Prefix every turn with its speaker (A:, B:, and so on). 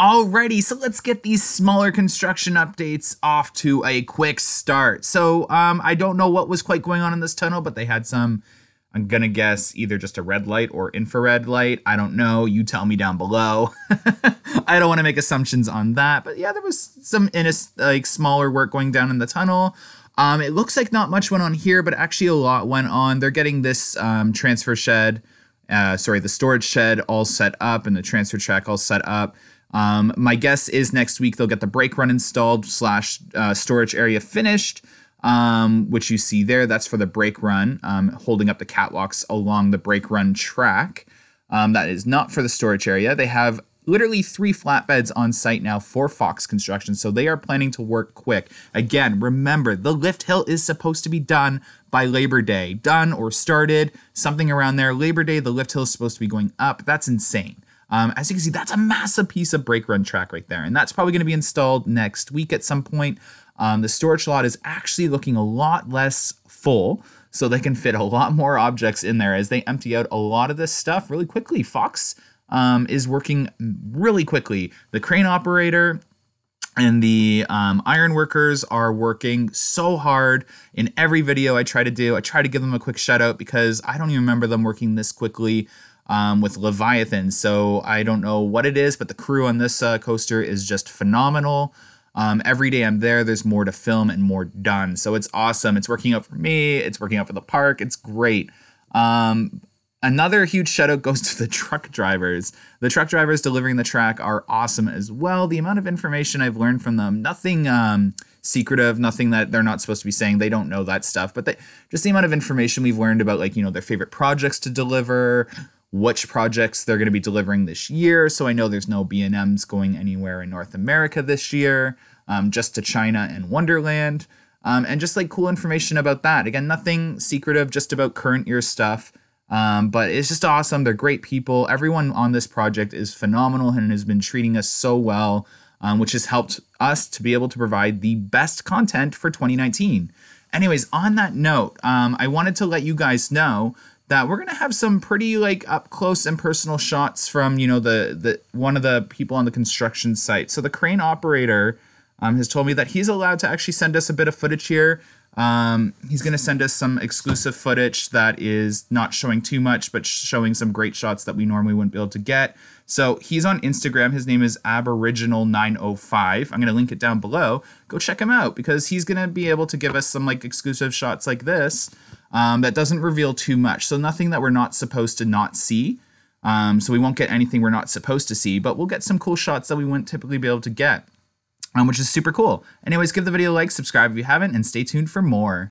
A: Alrighty, so let's get these smaller construction updates off to a quick start. So, um, I don't know what was quite going on in this tunnel, but they had some, I'm gonna guess, either just a red light or infrared light. I don't know. You tell me down below. I don't want to make assumptions on that, but yeah, there was some in a, like smaller work going down in the tunnel. Um, it looks like not much went on here, but actually a lot went on. They're getting this um, transfer shed, uh, sorry, the storage shed all set up and the transfer track all set up. Um, my guess is next week they'll get the brake run installed slash uh, storage area finished, um, which you see there. That's for the brake run, um, holding up the catwalks along the brake run track. Um, that is not for the storage area. They have literally three flatbeds on site now for Fox Construction, so they are planning to work quick. Again, remember the lift hill is supposed to be done by Labor Day, done or started, something around there. Labor Day, the lift hill is supposed to be going up. That's insane. Um, as you can see, that's a massive piece of brake run track right there. And that's probably going to be installed next week at some point. Um, the storage lot is actually looking a lot less full. So they can fit a lot more objects in there as they empty out a lot of this stuff really quickly. Fox um, is working really quickly. The crane operator and the um, iron workers are working so hard in every video I try to do. I try to give them a quick shout out because I don't even remember them working this quickly um, with Leviathan. So I don't know what it is, but the crew on this uh, coaster is just phenomenal. Um, every day I'm there, there's more to film and more done. So it's awesome. It's working out for me, it's working out for the park. It's great. Um, another huge shout out goes to the truck drivers. The truck drivers delivering the track are awesome as well. The amount of information I've learned from them, nothing um, secretive, nothing that they're not supposed to be saying. They don't know that stuff, but they, just the amount of information we've learned about, like, you know, their favorite projects to deliver, which projects they're going to be delivering this year. So I know there's no B&Ms going anywhere in North America this year, um, just to China and Wonderland. Um, and just like cool information about that. Again, nothing secretive, just about current year stuff. Um, but it's just awesome. They're great people. Everyone on this project is phenomenal and has been treating us so well, um, which has helped us to be able to provide the best content for 2019. Anyways, on that note, um, I wanted to let you guys know that we're gonna have some pretty like up close and personal shots from you know the the one of the people on the construction site. So the crane operator um, has told me that he's allowed to actually send us a bit of footage here. Um, he's gonna send us some exclusive footage that is not showing too much, but showing some great shots that we normally wouldn't be able to get. So he's on Instagram. His name is Aboriginal905. I'm gonna link it down below. Go check him out because he's gonna be able to give us some like exclusive shots like this um, that doesn't reveal too much. So nothing that we're not supposed to not see. Um, so we won't get anything we're not supposed to see, but we'll get some cool shots that we wouldn't typically be able to get, um, which is super cool. Anyways, give the video a like, subscribe if you haven't, and stay tuned for more.